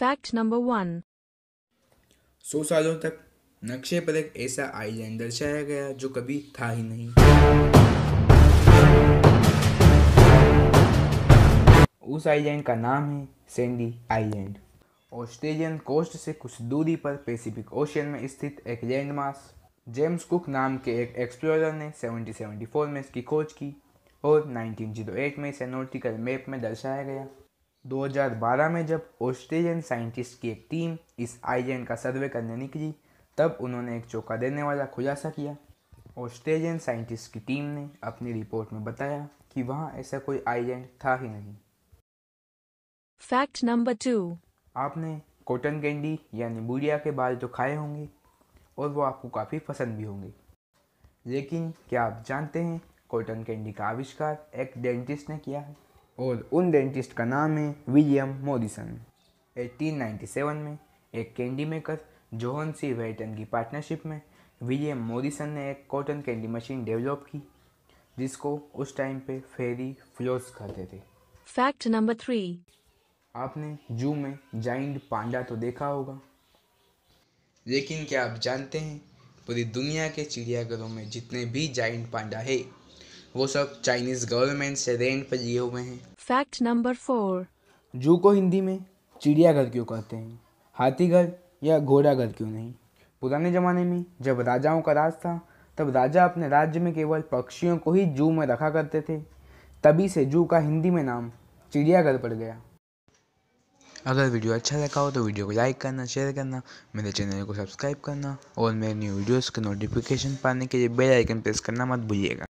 fact number one सौ सालों तक नक्शे पर एक ऐसा आइलैंड दर्शाया गया जो कभी था ही नहीं उस आइलैंड का नाम है सैंडी आइलैंड ऑस्ट्रेलियन कोस्ट से कुछ दूरी पर पैसिफिक ओशियन में स्थित एक लैंडमास जेम्स कुक नाम के एक एक्सप्लोरर ने 1774 में इसकी खोज की और 1908 में इसे नोटिकल मैप में दर्शाया गया 2012 में जब ऑस्ट्रेलियन साइंटिस्ट की एक टीम इस आइलैंड का सर्वे करने निकली तब उन्होंने एक चौका देने वाला खुलासा किया ऑस्ट्रेलियन साइंटिस्ट की टीम ने अपनी रिपोर्ट में बताया कि वहाँ ऐसा कोई आइलैंड था ही नहीं फैक्ट नंबर टू आपने कॉटन कैंडी यानी बुढ़िया के बाल तो खाए होंगे और वो आपको काफ़ी पसंद भी होंगे लेकिन क्या आप जानते हैं कॉटन कैंडी का आविष्कार एक डेंटिस्ट ने किया है और उन डेंटिस्ट का नाम है विलियम मॉरिसन 1897 में एक candy maker John C Wharton की पार्टनरशिप में विलियम मॉरिसन ने एक कॉटन कैंडी मशीन डेवलप की जिसको उस टाइम पे फेरी फ्लोस कहते थे फैक्ट नंबर थ्री आपने जू में जाइंट पांडा तो देखा होगा लेकिन क्या आप जानते हैं पूरी दुनिया के चिड़ियाघरों में जितने भी जाइंट पांडा है वो सब चाइनीज़ गवर्नमेंट से रेंट पर लिए हुए हैं फैक्ट नंबर फोर जू को हिंदी में चिड़ियाघर क्यों कहते हैं हाथीघर या घोड़ाघर क्यों नहीं पुराने ज़माने में जब राजाओं का राज था तब राजा अपने राज्य में केवल पक्षियों को ही जू में रखा करते थे तभी से जू का हिंदी में नाम चिड़ियाघर पड़ गया अगर वीडियो अच्छा लगा हो तो वीडियो को लाइक करना शेयर करना मेरे चैनल को सब्सक्राइब करना और मेरे न्यू वीडियोस के नोटिफिकेशन पाने के लिए बेल आइकन प्रेस करना मत भूलिएगा